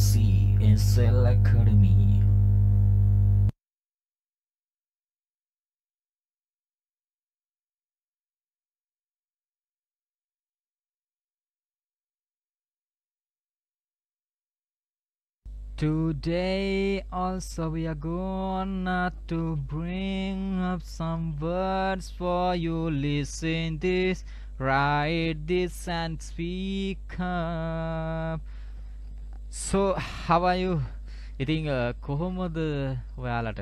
see in Cell Academy. Today also we are gonna to bring up some words for you listen this write this and speak up සෝ හවයු ඉතිං කොහොමද ඔයාලට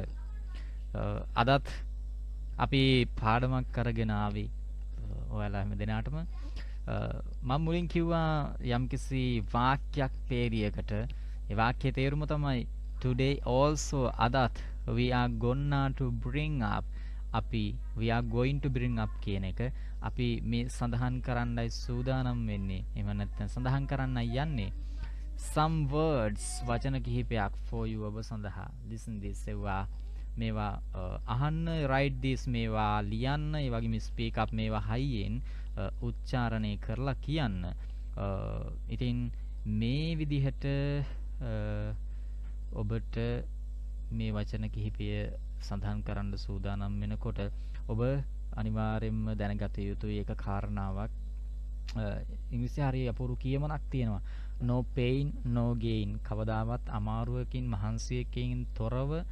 අදත් අපි පාඩමක් කරගෙනාවි ඔයාලා හැම දෙනාටම මම මුලින් කිව්වා යම්කිසි වාක්‍යයක් පේරියකට ඒ වාක්‍යයේ තේරුම තමයි today also අදත් we are gonna to bring up අපි we are going to bring up කියන එක අපි මේ සඳහන් කරන්නයි සූදානම් වෙන්නේ එහෙම නැත්නම් සඳහන් කරන්නයි යන්නේ some words වචන කිහිපයක් for you ඔබ සඳහා listen this ඒවා මේවා අහන්න write this මේවා ලියන්න ඒ වගේම speak up මේවා හයියෙන් උච්චාරණය කරලා කියන්න ඉතින් මේ විදිහට ඔබට මේ වචන කිහිපය සඳහන් කරන්න සූදානම් වෙනකොට ඔබ අනිවාර්යෙන්ම දැනගත යුතු ඒක කාරණාවක් ඉංග්‍රීසි හරිය අපුරු කියමනක් තියෙනවා no pain no gain කවදාවත් අමාරුවකින් මහන්සියකින් තොරව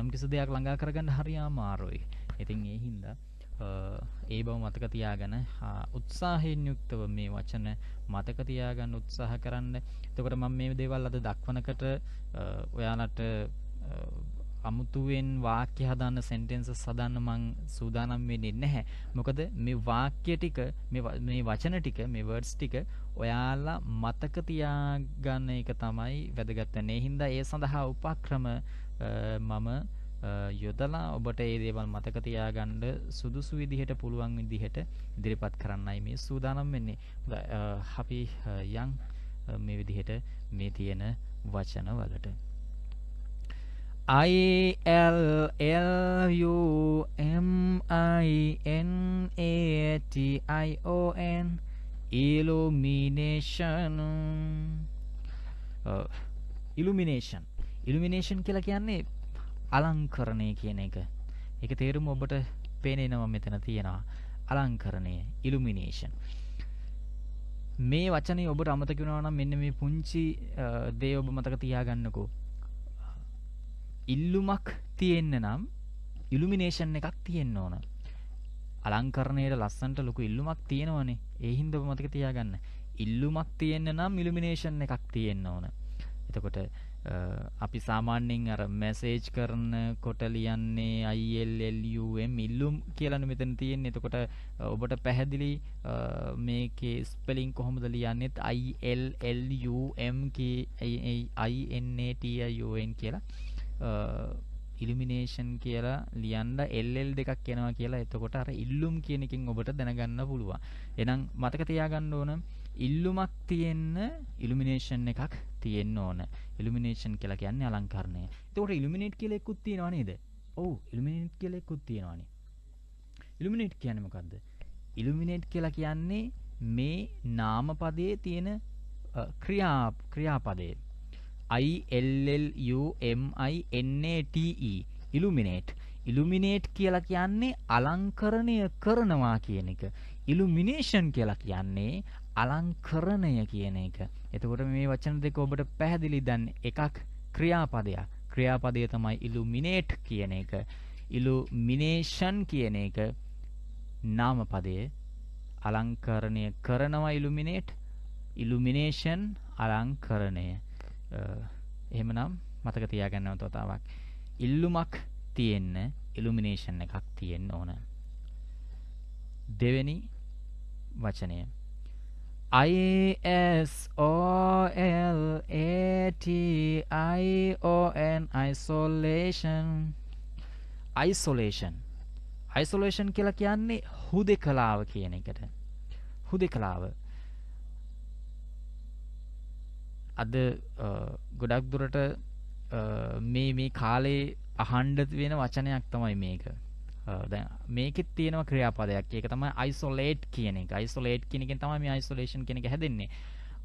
යම්කිසි දෙයක් ළඟා කරගන්න හරි අමාරුයි. ඉතින් ඒ හින්දා ඒ බව මතක තියාගෙන උත්සාහයෙන් යුක්තව මේ වචන මතක තියාගන්න උත්සාහ කරන්න. එතකොට මම මේ දේවල් අද දක්වනකට ඔයාලට අමුතුවෙන් වාක්‍ය හදන්න සෙන්ටෙන්ස සදන්න මං සූදානම් වෙන්නේ නැහැ. මොකද මේ වාක්‍ය ටික මේ වචන ටික මේ වර්ඩ්ස් ටික ඔයාලා මතක තියාගන්න එක තමයි වැදගත් වෙන්නේ. හින්දා ඒ සඳහා උපක්‍රම මම යොදලා ඔබට ඒ දේවල් මතක තියාගන්න සුදුසු විදිහට පුළුවන් විදිහට ඉදිරිපත් කරන්නයි මේ සූදානම් වෙන්නේ. අපි යම් මේ විදිහට මේ තියෙන වචන වලට I L L U M I N A T I O N illumination uh, illumination illumination කියලා කියන්නේ අලංකරණය කියන එක. ඒක තේරුම ඔබට පේනෙනවා මෙතන තියෙනවා. අලංකරණය illumination. මේ වචනේ ඔබට අමතක වෙනවා නම් මෙන්න මේ පුංචි uh, දේ ඔබ මතක තියාගන්නකෝ. ඉල්ලුමක් තියෙන්න නම් ඉලුමිනේෂන් එකක් තියෙන්න ඕන. අලංකරණයට ලස්සන්ට ලොකු ඉල්ලුමක් තියෙනවනේ. ඒ හින්දා මතක තියාගන්න. ඉල්ලුමක් තියෙන්න නම් ඉලුමිනේෂන් එකක් තියෙන්න ඕන. එතකොට අපි සාමාන්‍යයෙන් අර මැසේජ් කරන කොට ලියන්නේ ILLUM ඉල්ලුම් කියලානේ මෙතන තියෙන්නේ. එතකොට ඔබට පැහැදිලි මේකේ ස්පෙලිංగ్ කොහොමද ලියන්නේත් ILLUM කී INATION කියලා. ඉලිමිනේෂන් කියලා ලියන්ඩ එල්ල් දෙකක් කියනවා කියලා එතකොට අර ඉල්ලුම් කියනකින් ඔබට දැනගන්න පුළුවන් එනම් මතක තියාගන්න ඕන ඉල්ලුමක් තියෙන්න ඉල්ිනේෂන් එකක් තියෙන්න්න ඕන ඉල්ිනේෂන් කියලා කියන්න අලංකරණය තවට ඉල්ිනේට් කියලෙකුත් තියෙනවානේද ඕ ඉල්ිනේට් කියලෙකුත් තියෙනවානි ඉල්ිනේට් කියනමකක්ද ඉල්ිනේට් කියලා කියන්නේ මේ නාමපදයේ තියෙන ක්‍රියා ක්‍රියාපදේ I L L U M I N A T E illuminate illuminate කියලා කියන්නේ අලංකරණය කරනවා කියන එක illumination කියලා කියන්නේ අලංකරණය කියන එක එතකොට මේ වචන දෙක ඔබට පැහැදිලි දැන් එකක් ක්‍රියාපදයක් ක්‍රියාපදය තමයි illuminate කියන එක illumination කියන එක නාමපදයේ අලංකරණය කරනවා illuminate illumination අලංකරණය එහෙමනම් මතක තියාගන්න ඕන තතාවක්. ඉල්ලුමක් තියෙන්න ඉලුමිනේෂන් එකක් තියෙන්න ඕන. දෙවෙනි වචනය. I S O L A T I O N isolation isolation isolation කියලා කියන්නේ හුදෙකලාව කියන එකට. හුදෙකලාව අද ගොඩක් දුරට මේ මේ කාලේ අහන්ඩ වෙන වචනයක් තමයි මේක දැ මේකෙත් තියෙනවා ක්‍රියාපදයක් ඒක තම යිසොලේට් කියන එක යිසොලේට් කෙනකින් තම මේ යිසොලේෂන් කෙනෙක හැදෙන්නේ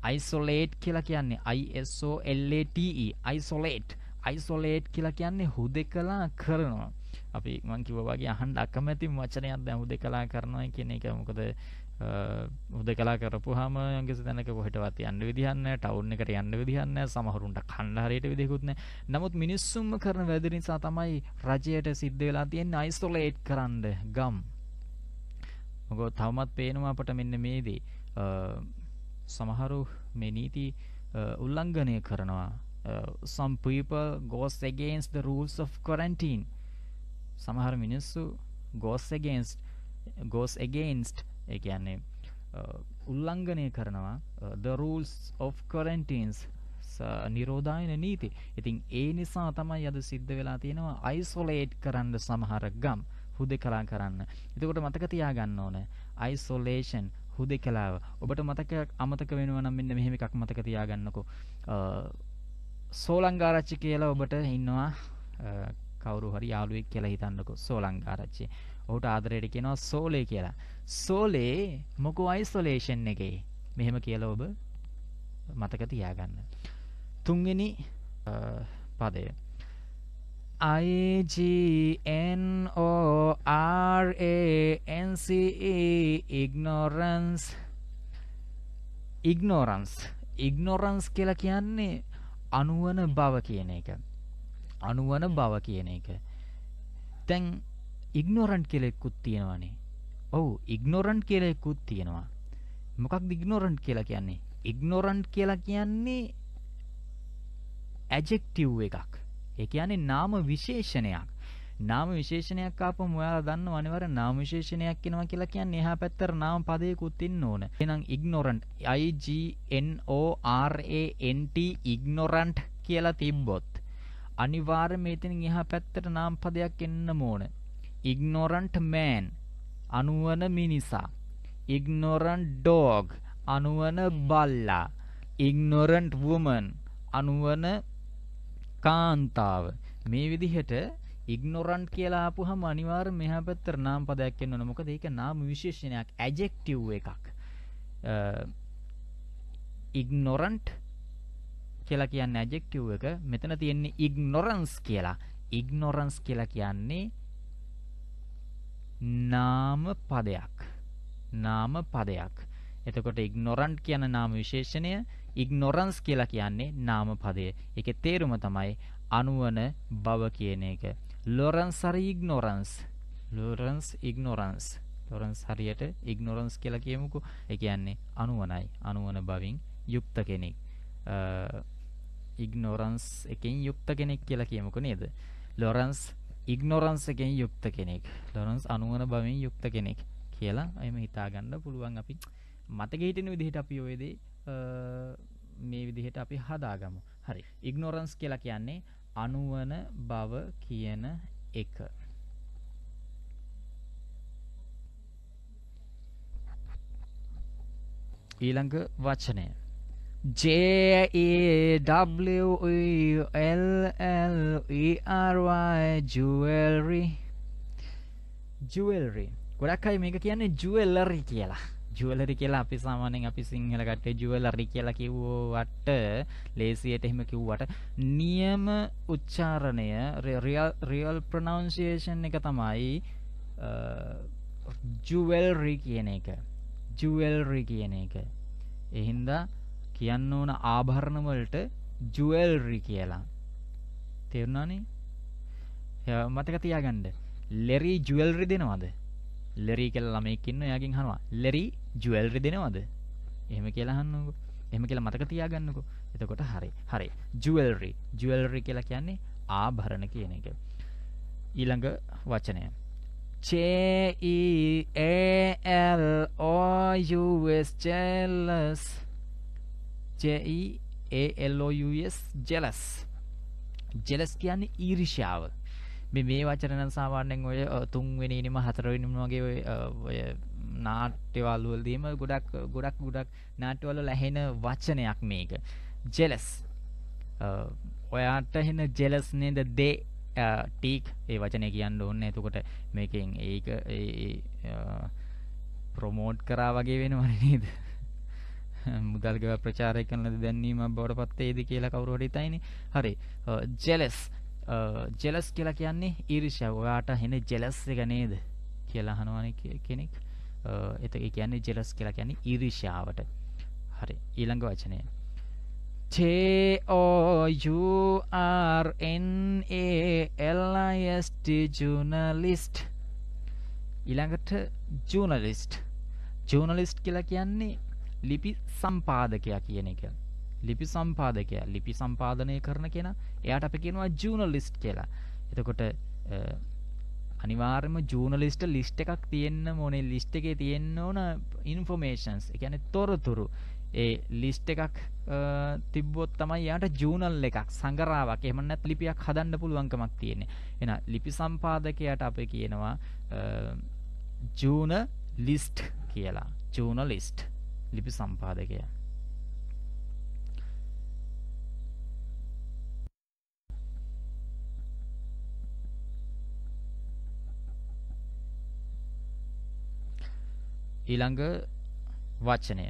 යිසොලේට් කියලා කියන්නේ e. ISOLATE යිසොලේට් යිසොලේට් කියලා කියන්නේ හුදෙ කලා කරනවා අපි මං කිව්වා වගේ අහන්න අකමැති වචනයක් දැන් හුදකලා කරනවා කියන එක මොකද හුදකලා කරපුවාම යංගස දැනක කොහෙටවත් යන්න විදිහක් නැහැ ටවුන් එකට යන්න විදිහක් නැහැ සමහරුන්ට කන්න හරියට විදිහකුත් නැහැ නමුත් මිනිස්සුන්ම කරන වැඩ නිසා තමයි රජයට සිද්ධ වෙලා තියෙන්නේ අයිසොලේට් කරන්න ගම් මොකද තවමත් පේනවා අපට මෙන්න මේ දේ සමහරු මේ නීති උල්ලංඝනය කරනවා some people goes against the rules of quarantine සමහර මිනිස්සු ගෝස් against goes against ඒ කියන්නේ උල්ලංඝනය කරනවා the rules of quarantines නිරෝධායන නීති. ඉතින් ඒ නිසා තමයි අද සිද්ධ වෙලා තියෙනවා isolate කරන්න සමහර ගම් හුදෙකලා කරන්න. එතකොට මතක තියාගන්න ඕන isolation හුදෙකලාව. ඔබට මතක අමතක වෙනවා නම් මෙන්න මෙහෙම එකක් මතක තියාගන්නකෝ. සෝලංගාරච්චි කියලා ඔබට ඉන්නවා කවුරු හරි යාළුවෙක් කියලා හිතන්නකෝ සෝලංකාරච්චි. ඔහුට ආදරයට කියනවා සෝලේ කියලා. සෝලේ මොකෝ අයිසොලේෂන් එකේ. මෙහෙම කියලා ඔබ මතක තියාගන්න. තුන්වෙනි පදය. I G N O R A N C E ignorance ignorance ignorance කියලා කියන්නේ අනුවන බව කියන එක. අනුවන බව කියන එක. තැන් ඉග්නොරන්ට් කෙලෙක්කුත් තියෙනවානේ. ඔවු ඉග්නොරන්ට් කෙලෙකුත් තියෙනවා. මොකක් දිග්නොරන්ට් කියලා කියන්නේ. ඉග්නොරන්ට් කියලා කියන්නේ ඇජෙක්ටව් එකක්. ඒ කියන්නේ නාම විශේෂණයක්. නාම විශේෂණයක් ආපම ඔයාලා දන්නව අනිවාර්ය නාම විශේෂණයක් කියනවා කියලා කියන්නේ එහා පැත්තට නාම පදයකුත් ඉන්න ඕන. එහෙනම් ignorant I G N O R A N T ignorant කියලා තිබ්බොත් අනිවාර්යයෙන්ම එතනින් එහා පැත්තට නාම පදයක් එන්නම ඕන. ignorant man අනුවන මිනිසා. ignorant dog අනුවන බල්ලා. ignorant woman අනුවන කාන්තාව. මේ විදිහට ඉග්නොරන්ට් කියලා ආපුහම අනිවාර්යෙන් මෙහා පැත්තට නාම පදයක් එන්න ඕන. මොකද ඒක නාම විශේෂණයක්, ඇඩ්ජෙක්ටිව් එකක්. ඉග්නොරන්ට් කියලා කියන්නේ ඇඩ්ජෙක්ටිව් එක. මෙතන තියෙන්නේ ignorance කියලා. ignorance කියලා කියන්නේ නාම පදයක්. නාම පදයක්. එතකොට ignorant කියන නාම විශේෂණය ignorance කියලා කියන්නේ නාම පදය. ඒකේ තේරුම තමයි අනුවන බව කියන එක. Lawrence හරි ignorance. Lawrence ignorance. Lawrence හරියට ignorance කියලා කියමුකෝ. ඒ කියන්නේ අනුවනයි. අනුවන බවින් යුක්ත කෙනෙක්. ඉග්නොරන්ස් එකෙන් යුක්ත කෙනෙක් කියලා කියමුකු නේද ලොරන්ස් ඉග්නොරන්ස් එකෙන් යුක්ත කෙනෙක් ලොරන්ස් අනුවන බවින් යුක්ත කෙනෙක් කියලා එම හිතාගන්න පුළුවන් අපි මතකහිටන විදිහට අපි ඔයදේ මේ විදිහට අපි හදාගමු හරි ඉග්නොරන්ස් කියලා කියන්නේ අනුවන බව කියන එක ඊළඟ වචනය J E W E L L E R Y jewelry jewelry ගොඩක් අය මේක කියන්නේ jewelry කියලා ජුවලරි කියලා අපි සාමාන්‍යයෙන් අපි සිංහල කට්ටේ ජුවලරි කියලා කිව්වට ලේසියට එහෙම කිව්වට නියම උච්චාරණය රියල් ප්‍රොනවුන්සියේෂන් එක තමයි ජුවල්රි කියන එක ජුවල්රි කියන එක එහින්දා කියන්න ඕන ආභරණ වලට ජුවල්රි කියලා. තේරුණානේ? මතක තියාගන්න. ලෙරි ජුවල්රි දෙනවද? ලෙරි කියලා ළමෙක් ඉන්න එයාගෙන් අහනවා. ලෙරි ජුවල්රි දෙනවද? එහෙම කියලා අහන්නකෝ. එහෙම කියලා මතක තියාගන්නකෝ. එතකොට හරි. හරි. ජුවල්රි. ජුවල්රි කියලා කියන්නේ ආභරණ කියන එක. ඊළඟ වචනය. J E A L O U S jealous jealous jealous jealous කියන්නේ ඊර්ෂාව මේ මේ වචන නම් සාමාන්‍යයෙන් ඔය තුන්වෙනි ඉනිම හතරවෙනිම වගේ ඔය නාට්‍යවල වලදීම ගොඩක් ගොඩක් ගොඩක් නාට්‍යවල ලැහෙන වචනයක් මේක ජෙලස් ඔයාට හෙන ජෙලස් නේද දේ ටීක් ඒ වචනය කියන්න ඕන්න එතකොට මේකෙන් ඒක ප්‍රොමෝට් කරා වගේ වෙනවනේද මුදල් ගෙව ප්‍රචාරය කරන ලද දැන්වීමක් බවට පත් වේද කියලා කවුරු හරි හිතයිනේ. හරි. ජෙලස් ජෙලස් කියලා කියන්නේ ඊර්ෂ්‍යාව. ඔයාට හෙන ජෙලස් එක නේද කියලා අහනවනේ කෙනෙක්. එතක කියන්නේ ජෙලස් කියලා කියන්නේ ඊර්ෂ්‍යාවට. හරි. ඊළඟ වචනය. T O U R N A L I S T journalist ඊළඟට journalist journalist කියලා කියන්නේ ලිපි සම්පාදකයා කියන එක ලිපි සම්පාදකයා ලිපි සම්පාදනය කරන කෙනා එයාට අපි කියනවා ජූනලිස්ට් කියලා එතකොට අනිවාර්යම ජූනලිස්ට ලිස්ට් එකක් තියෙන්න ඕනේ ලිස්ට් එකේ තියෙන්න ඕන ඉන්ෆෝමේෂන්ස් ඒ කියන්නේ තොරතුරු ඒ ලිස්ට් එකක් තිබ්බොත් තමයි යාට ජූනල් එකක් සංගරාවක් එහෙම නැත්නම් ලිපියක් හදන්න පුළුවන්කමක් තියෙන්නේ එහෙනම් ලිපි සම්පාදකයාට අපි කියනවා ජූන ලිස්ට් කියලා ජූනලිස්ට් ලිපි සම්පාදකය. ඊළඟ වචනය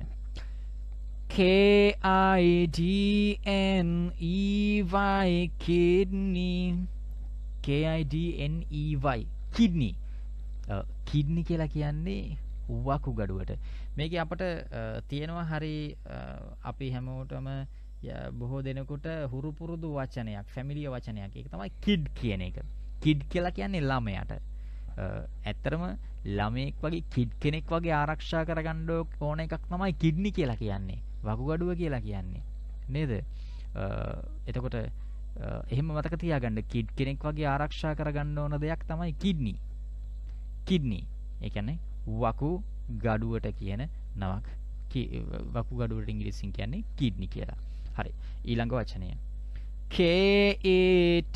K I D N E Y kidney K I D N E Y kidney uh, kidney කියලා කියන්නේ වකු ගඩුවට මේක අපට තියෙනවා හරි අපි හැමෝටම බොහෝ දෙනකොට හුරු පුරුදු වචනයක් ෆැමිලිය වචනයක් එක තමයි කිඩ් කියන එක කිඩ් කියලා කියන්නේ ළමයට ඇත්තරම ළමයෙක් වගේ කිඩ් කෙනෙක් වගේ ආරක්ෂා කරගන්න ඕන එකක් තමයි කිඩ්නි කියලා කියන්නේ වකුගඩුව කියලා කියන්නේ නේද එතකොට එහෙම මතක තියාගන්න කිඩ් කෙනෙක් වගේ ආරක්ෂා කරගන්න ඕන දෙයක් තමයි කිඩ්නි කිඩ්නි ඒ කියන්නේ වකු ගඩුවට කියන නමක් වකු ගඩුවට ඉංග්‍රීසින් කියන්නේ කිඩ්නි කියලා හරි ඊළඟ වචනය KETTLA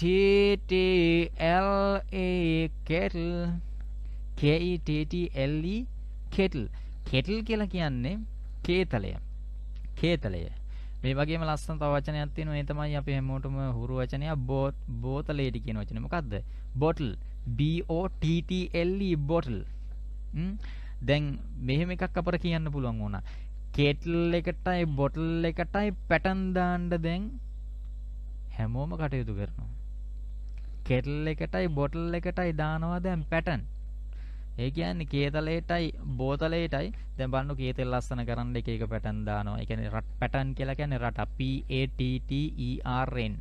e e kettle KETTLE kettle kettle කියලා කියන්නේ කේතලය කේතලය මේ වගේම ලස්සන තව වචනයක් තියෙනවා ඒ තමයි අපි හැමෝටම හුරු වචනය බෝතලේටි කියන වචනේ මොකද්ද bottle B O T T L E bottle දැන් මෙහෙම එකක් අපර කියන්න පුළුවන් ඕන කෙටල් එකටයි බොටල් එකටයි පැටන් දාන්න දැන් හැමෝම කටයුතු කරනවා කෙටල් එකටයි බොටල් එකටයි දානවා දැන් පැටන් ඒ කියන්නේ කේතලයටයි බෝතලයටයි දැන් බලන්න කේතෙල් ලස්සන කරන්න එක එක පැටන් දානවා. ඒ කියන්නේ රට පැටන් කියලා කියන්නේ රට P A T T E R N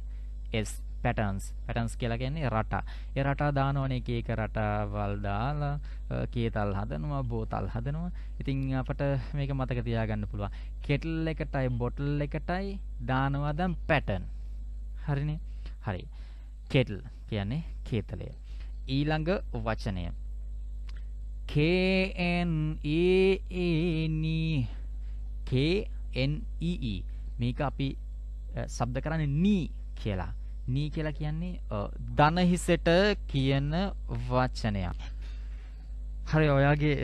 S patterns patterns කියලා කියන්නේ රටා. ඒ රටා දානවනේ එක එක රටවල් දාලා කේතල් හදනවා, බෝතල් හදනවා. ඉතින් අපට මේක මතක තියාගන්න පුළුවන්. කෙටල් එකටයි බොටල් එකටයි දානවා දැන් පැටර්න්. හරිනේ? හරි. කෙටල් කියන්නේ කේතලය. ඊළඟ වචනය K N E E N K N E E මේක අපි શબ્ද කරන්නේ නී කියලා. නී කියලා කියන්නේ ධනහිසට කියන වචනයක්. හරි ඔයාගේ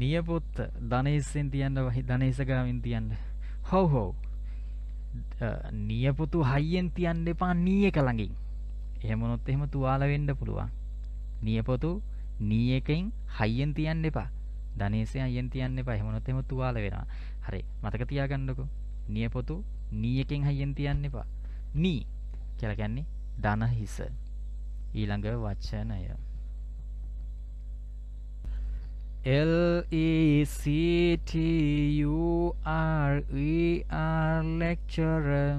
නියපොත් ධනහිසෙන් තියන්න ධනහිස ගාමින් තියන්න. How how. නියපොතු හයියෙන් තියන්න එපා නී එක ළඟින්. එහෙම වුණොත් එහෙම තුවාල වෙන්න පුළුවන්. නියපොතු නී එකෙන් හයියෙන් තියන්න එපා. ධනේශය හයියෙන් තියන්න එපා. එහෙම වුණොත් එහෙම තුවාල වෙනවා. හරි. මතක තියාගන්නකෝ. නියපොතු නී එකෙන් හයියෙන් තියන්න එපා. නී කියලා කියන්නේ ධන හිස. ඊළඟ වචනය L E C T U R E R lecturer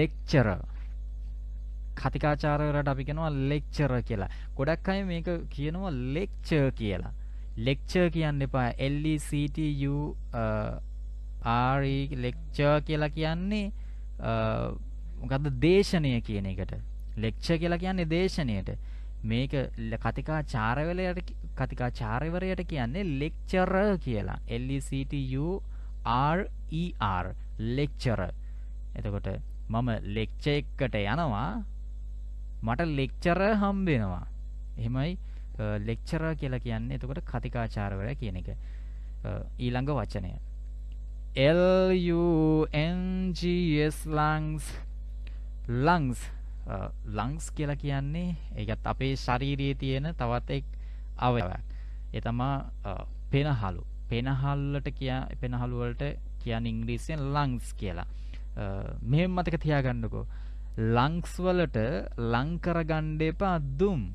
lecturer කතිකාචාරවලට අපි කියනවා lecturer කියලා. ගොඩක් අය මේක කියනවා lecture කියලා. lecture කියන්න එපා. L E C T U R E lecture කියලා කියන්නේ මොකද්ද දේශනය කියන එකට ලෙක්චර් කියලා කියන්නේ දේශනයට මේක කතිකා චාරවලයට කතිකා චාර්යවරයට කියන්නේ ලෙක්චරර් කියලා L E C T U R E R lecturer එතකොට මම ලෙක්චර් එකට යනවා මට ලෙක්චරර් හම්බ වෙනවා එහෙමයි ලෙක්චරර් කියලා කියන්නේ එතකොට කතිකාචාර්යවරයා කියන එක ඊළඟ වචනය L U N G S lungs lungs lungs uh, කියලා කියන්නේ ඒකත් අපේ ශරීරයේ තියෙන තවත් එක් අවයවයක්. ඒ තමා uh, පෙනහලු. පෙනහල්ලට කිය පෙනහලු වලට කියන්නේ ඉංග්‍රීසියෙන් ලංස් කියලා. Uh, මෙහෙම මතක තියාගන්නකෝ. ලංස් වලට ලං කරගන්න එපා දුම්.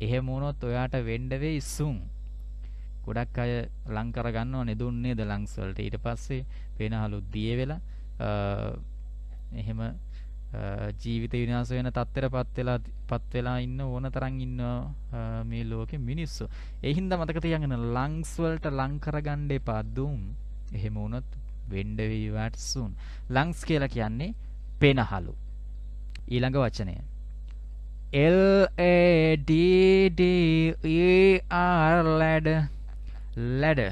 එහෙම වුණොත් ඔයාට වෙන්න වෙයි සුම්. ගොඩක් අය ලං කරගන්නව නෙදුන්නේ ද ලංස් වලට. ඊට පස්සේ පෙනහලු දිය වෙලා එහෙම ජීවිත විනාස වෙන තත්තර පත්වෙලා පත්වෙලා ඉන්න ඕන තරන් ඉන්න මේ ලෝකෙ මිනිස්සු එහින්ද මතක තියගෙන ලංස්වල්ට ලංකරගණ්ඩ එපා දුම් එහෙම වුණොත් වෙන්ඩවීවැටසුන් ලංස් කියලා කියන්නේ පෙනහලු ඊළඟ වචනය එල්ඩඩර් e ලැඩ ලැඩ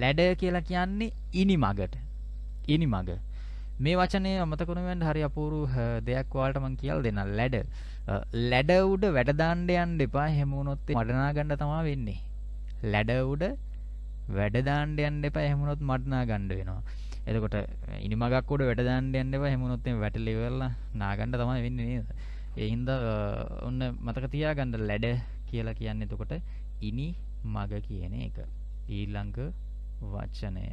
ලැඩ කියලා කියන්නේ ඉනි මගට ඉනි මග මේ වචනය අමතකුණුවෙන් හරි අපූරු දෙයක් වාට මං කියල් දෙන්න ලැඩ ලැඩ උඩ වැඩදාණ්ඩයන් දෙපා හෙමුණොත් මඩනා ගණ්ඩ තමා වෙන්නේ ලැඩ උඩ වැඩදාණ්ඩයන් දෙපා හෙමුණොත් මඩනා ගණ්ඩ වෙනවා එතකොට ඉනිමගක්කොට වැඩදාණ්ඩයන් දෙපා හෙමුණොත්තේ වැටලිවෙල්ල නාගණ්ඩ තමයි වෙන්නේ නේද එහින්ද ඔන්න මතක තියාගණ්ඩ ලැඩ කියලා කියන්න එතකොට ඉනි මග කියන එක ඊළංක වච්චනය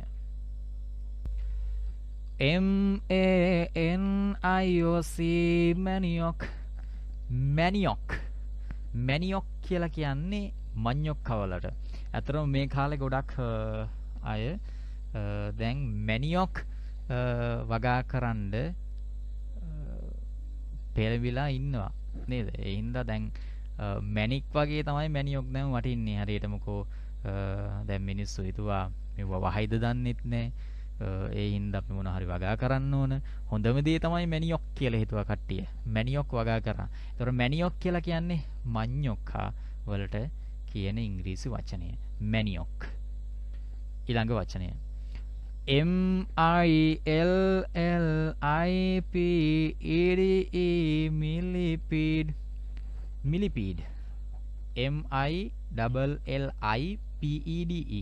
MANIOC මැනිියොක් මැනිියොක් මැනිියොක් කියලා කියන්නේ මං්යොක් කවලට ඇතරම මේ කාලෙ ගොඩක් අය දැන් මැනිියොක් වගා කරන්ඩ පෙළවිලා ඉන්නවා නේද එහින්ද දැන් මැනික් වගේ තමයි මැනිියොක් දැම් වටින්නේ හරියටමකෝ දැම් මිනිස්සු හිතුවා මෙ වහයිද දන්නෙත් නෑ ඒ හින්දා අපි මොන හරි වගා කරන්න ඕන. හොඳම දේ තමයි මැනියොක් කියලා හිතුවා කට්ටිය. මැනියොක් වගා කරා. ඒතර මැනියොක් කියලා කියන්නේ මඤ්ඤොක්කා වලට කියන ඉංග්‍රීසි වචනය. මැනියොක්. ඊළඟ වචනය. M I L L I P E D E millipede millipede M I double L I P E D E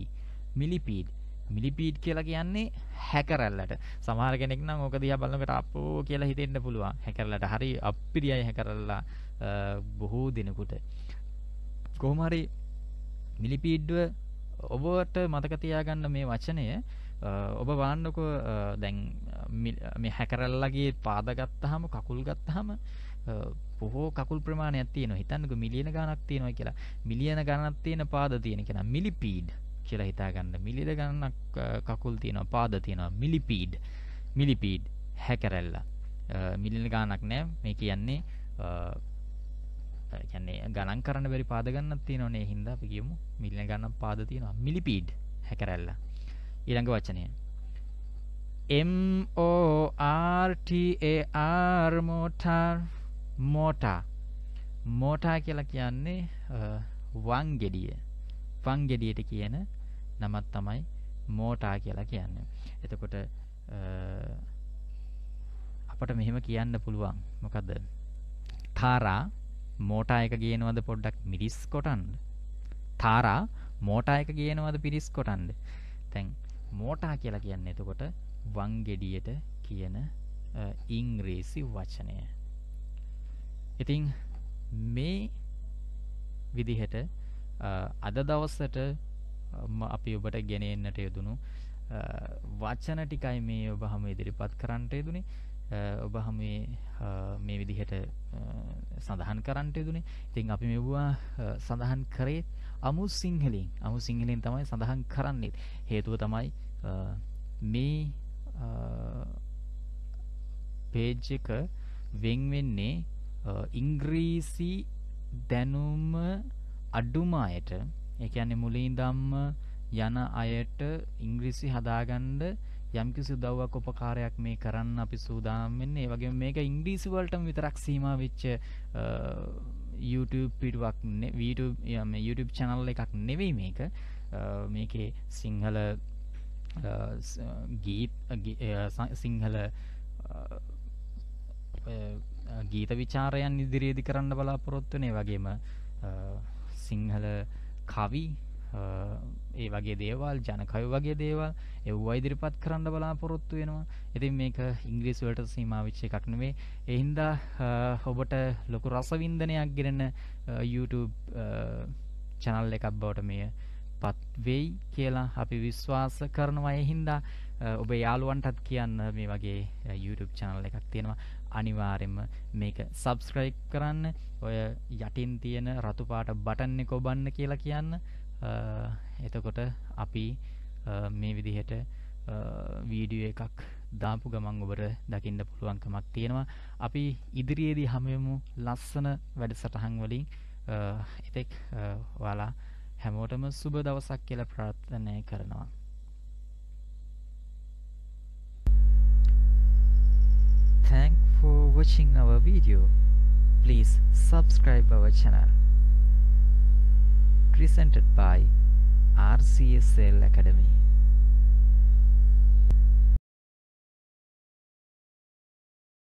millipede මිලිපීඩ් කියලා කියන්නේ හැකරල්ලට සමහර කෙනෙක් නම් ඕක දිහා බලනකොට අපෝ කියලා හිතෙන්න පුළුවන් හැකරල්ලට හරි අප්පිරියයි හැකරල්ලා බොහෝ දිනකට කොහොම හරි මිලිපීඩ්ව ඔබට මතක තියාගන්න මේ වචනය ඔබ බලන්නකෝ දැන් මේ හැකරල්ලගේ පාද ගත්තාම කකුල් ගත්තාම බොහෝ කකුල් ප්‍රමාණයක් තියෙනවා හිතන්නකෝ මිලියන ගණක් තියෙනවා කියලා මිලියන ගණක් තියෙන පාද තියෙන කෙනා මිලිපීඩ් කියලා හිතාගන්න මිලිද ගණනක් කකුල් තියෙනවා පාද තියෙනවා මිලිපීඩ් මිලිපීඩ් හැකරැල්ල මිලින ගානක් නෑ මේ කියන්නේ කියන්නේ ගණන් කරන්න බැරි පාද ගන්නක් තියෙනවනේ හින්දා අපි කියමු මිලින ගණන් පාද තියෙනවා මිලිපීඩ් හැකරැල්ල ඊළඟ වචනය M O R T A R motor motor motor කියලා කියන්නේ වංගෙඩිය වංගෙඩියට කියන නමත් තමයි මෝටා කියලා කියන්නේ. එතකොට අපට මෙහෙම කියන්න පුළුවන්. මොකද තාරා මෝටා එක ගේනවද පොඩ්ඩක් මිරිස් කොටන්න. තාරා මෝටා එක ගේනවද පිරිස් කොටන්න. දැන් මෝටා කියලා කියන්නේ එතකොට වංගෙඩියට කියන ඉංග්‍රීසි වචනය. ඉතින් මේ විදිහට අද දවස්සට අපි ඔබට ගෙනෙන්නට යෙදුණු වචන ටිකයි මේ ඔබ හම ඉදිරිපත් කරන්නට යෙදුනේ ඔබ හම මේ විදිහට සඳහන් කරන්නට යෙදුනේ ඉතින් අපි මෙව්වා සඳහන් කරේ අමු සිංහලින් අමු සිංහලෙන් තමයි සඳහන් කරන්නේ හේතුව තමයි මේ පේජ් එක වෙන් වෙන්නේ ඉංග්‍රීසි දැනුම අඩුම අයට ඒ කියන්නේ මුලින් ඉඳන්ම යන අයට ඉංග්‍රීසි හදාගන්න යම්කිසි උදව්වක් උපකාරයක් මේ කරන්න අපි සූදානම් වෙන්නේ. ඒ වගේම මේක ඉංග්‍රීසි වලටම විතරක් සීමා වෙච්ච YouTube පිටුවක් YouTube YouTube channel එකක් නෙවෙයි මේක. මේකේ සිංහල ගීත සිංහල ගීත ਵਿਚාරයන් ඉදිරියේදී කරන්න බලාපොරොත්තු වෙන. ඒ වගේම සිංහල කවි ඒ වගේ දේවල් ජනකයු වගේ දේවල් එව්වා ඉදිරිපත් කරන්න බලාපොරොත්තු වෙනවා. ඉතින් මේක ඉංග්‍රීසි වලට සීමා වෙච්ච එකක් නෙමෙයි. ඒ හින්දා ඔබට ලොකු රසවින්දනයක් ගෙනෙන YouTube channel එකක් බවට මෙය පත් වෙයි කියලා අපි විශ්වාස කරනවා. ඒ හින්දා ඔබේ යාළුවන්ටත් කියන්න මේ වගේ YouTube channel එකක් තියෙනවා. අනිවාර්යයෙන්ම මේක subscribe කරන්න ඔය යටින් තියෙන රතු පාට බටන් එක ඔබන්න කියලා කියන්න එතකොට අපි මේ විදිහට වීඩියෝ එකක් දාපු ගමන් ඔබට දකින්න පුළුවන්කමක් තියෙනවා අපි ඉදිරියේදී හැමෙමු ලස්සන වැඩසටහන් වලින් එතෙක් ඔයාලා හැමෝටම සුබ දවසක් කියලා ප්‍රාර්ථනා කරනවා thank for watching our video. Please subscribe our channel. Presented by RCSL Academy.